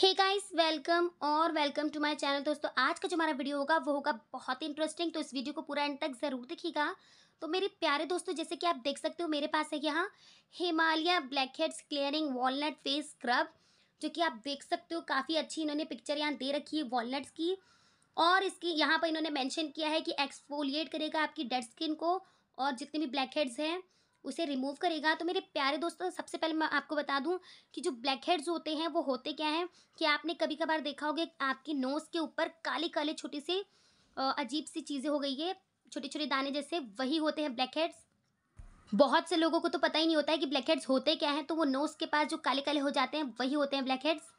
हे guys welcome और welcome to my channel दोस्तों आज का जो हमारा वीडियो होगा वो होगा बहुत इंटरेस्टिंग तो इस वीडियो को पूरा एंड तक ज़रूर देखिएगा तो मेरे प्यारे दोस्तों जैसे कि आप देख सकते हो मेरे पास है यहाँ Himalaya blackheads clearing walnut face scrub जो कि आप देख सकते हो काफ़ी अच्छी इन्होंने पिक्चर यहाँ दे रखी है वॉलट्स की और इसकी यहाँ पर इन्होंने मैंशन किया है कि एक्सपोलिएट करेगा आपकी डेड स्किन को और जितने भी ब्लैक हेड्स हैं उसे रिमूव करेगा तो मेरे प्यारे दोस्तों सबसे पहले मैं आपको बता दूं कि जो ब्लैक हेड्स होते हैं वो होते क्या हैं कि आपने कभी कभार देखा होगा आपकी नोज़ के ऊपर काले काले छोटी सी अजीब सी चीज़ें हो गई है छोटे छोटे दाने जैसे वही होते हैं ब्लैक हेड्स बहुत से लोगों को तो पता ही नहीं होता है कि ब्लैक हेड्स होते क्या हैं तो वो नोज़ के पास जो काले काले हो जाते हैं वही होते हैं ब्लैक हेड्स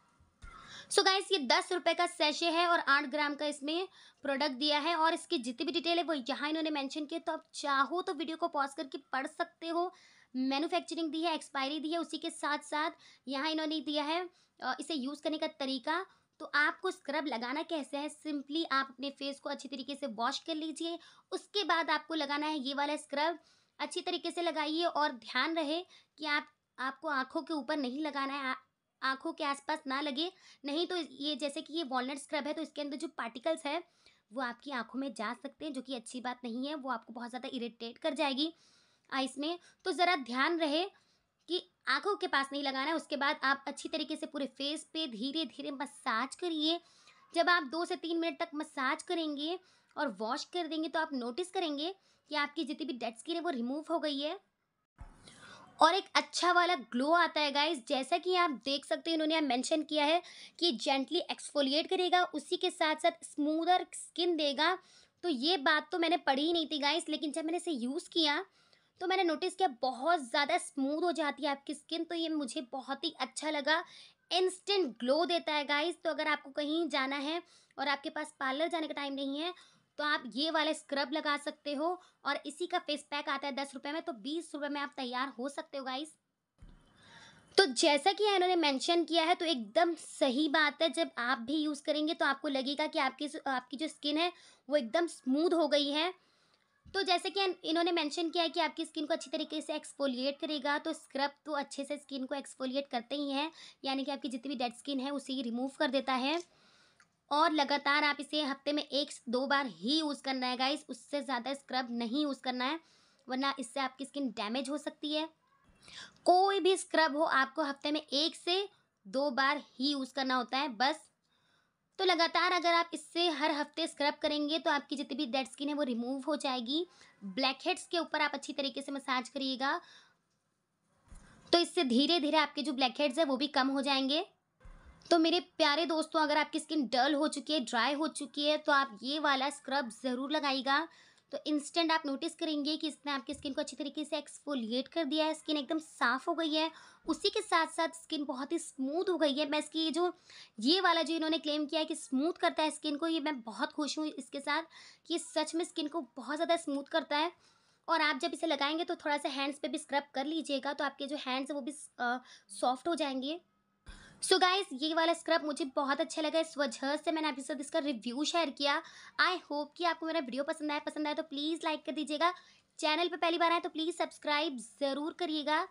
सो गाइस ये दस रुपये का सेशे है और आठ ग्राम का इसमें प्रोडक्ट दिया है और इसकी जितनी भी डिटेल है वो यहाँ इन्होंने मैंशन किया तो आप चाहो तो वीडियो को पॉज करके पढ़ सकते हो मैनुफैक्चरिंग दी है एक्सपायरी दी है उसी के साथ साथ यहाँ इन्होंने दिया है इसे यूज़ करने का तरीका तो आपको स्क्रब लगाना कैसे है सिंपली आप अपने फेस को अच्छी तरीके से वॉश कर लीजिए उसके बाद आपको लगाना है ये वाला स्क्रब अच्छी तरीके से लगाइए और ध्यान रहे कि आप आपको आंखों के ऊपर नहीं लगाना है आँखों के आसपास ना लगे नहीं तो ये जैसे कि ये वॉलनट स्क्रब है तो इसके अंदर जो पार्टिकल्स है वो आपकी आँखों में जा सकते हैं जो कि अच्छी बात नहीं है वो आपको बहुत ज़्यादा इरीटेट कर जाएगी आइस में तो ज़रा ध्यान रहे कि आँखों के पास नहीं लगाना है उसके बाद आप अच्छी तरीके से पूरे फेस पे धीरे धीरे मसाज करिए जब आप दो से तीन मिनट तक मसाज करेंगे और वॉश कर देंगे तो आप नोटिस करेंगे कि आपकी जितनी भी डेड स्किन है वो रिमूव हो गई है और एक अच्छा वाला ग्लो आता है गाइज जैसा कि आप देख सकते हैं इन्होंने यहाँ मेंशन किया है कि जेंटली एक्सफोलिएट करेगा उसी के साथ साथ स्मूदर स्किन देगा तो ये बात तो मैंने पढ़ी ही नहीं थी गाइज लेकिन जब मैंने इसे यूज़ किया तो मैंने नोटिस किया बहुत ज़्यादा स्मूद हो जाती है आपकी स्किन तो ये मुझे बहुत ही अच्छा लगा इंस्टेंट ग्लो देता है गाइज तो अगर आपको कहीं जाना है और आपके पास पार्लर जाने का टाइम नहीं है तो आप ये वाला स्क्रब लगा सकते हो और इसी का फेस पैक आता है दस रुपये में तो बीस रुपये में आप तैयार हो सकते हो गाइस तो जैसा कि इन्होंने मेंशन किया है तो एकदम सही बात है जब आप भी यूज़ करेंगे तो आपको लगेगा कि आपकी आपकी जो स्किन है वो एकदम स्मूथ हो गई है तो जैसे कि इन्होंने मेंशन किया है कि आपकी स्किन को अच्छी तरीके से एक्सफोलिएट करेगा तो स्क्रब तो अच्छे से स्किन को एक्सफोलिएट करते ही हैं यानी कि आपकी जितनी भी डेड स्किन है उसे ही रिमूव कर देता है और लगातार आप इसे हफ्ते में एक दो बार ही यूज़ करना है गाइस उससे ज़्यादा स्क्रब नहीं यूज़ करना है वरना इससे आपकी स्किन डैमेज हो सकती है कोई भी स्क्रब हो आपको हफ्ते में एक से दो बार ही यूज़ करना होता है बस तो लगातार अगर आप इससे हर हफ्ते स्क्रब करेंगे तो आपकी जितनी भी डेड स्किन है वो रिमूव हो जाएगी ब्लैक हेड्स के ऊपर आप अच्छी तरीके से मसाज करिएगा तो इससे धीरे धीरे आपके जो ब्लैक हेड्स है वो भी कम हो जाएंगे तो मेरे प्यारे दोस्तों अगर आपकी स्किन डल हो चुकी है ड्राई हो चुकी है तो आप ये वाला स्क्रब ज़रूर लगाएगा तो इंस्टेंट आप नोटिस करेंगे कि इसने आपकी स्किन को अच्छी तरीके से एक्सफोलिएट कर दिया है स्किन एकदम साफ़ हो गई है उसी के साथ साथ स्किन बहुत ही स्मूथ हो गई है मैं इसकी जो ये वाला जो इन्होंने क्लेम किया है कि स्मूथ करता है स्किन को ये मैं बहुत खुश हूँ इसके साथ कि ये सच में स्किन को बहुत ज़्यादा स्मूथ करता है और आप जब इसे लगाएंगे तो थोड़ा सा हैंड्स पर भी स्क्रब कर लीजिएगा तो आपके जो हैंड्स हैं वो भी सॉफ्ट हो जाएंगे सो so गाइस ये वाला स्क्रब मुझे बहुत अच्छा लगा इस वजह से मैंने आपके साथ इसका रिव्यू शेयर किया आई होप कि आपको मेरा वीडियो पसंद आया पसंद आया तो प्लीज़ लाइक कर दीजिएगा चैनल पे पहली बार आए तो प्लीज़ सब्सक्राइब ज़रूर करिएगा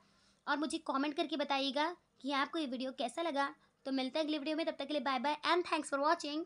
और मुझे कमेंट करके बताइएगा कि आपको ये वीडियो कैसा लगा तो मिलते हैं अगले वीडियो में तब तक के लिए bye bye and thanks for watching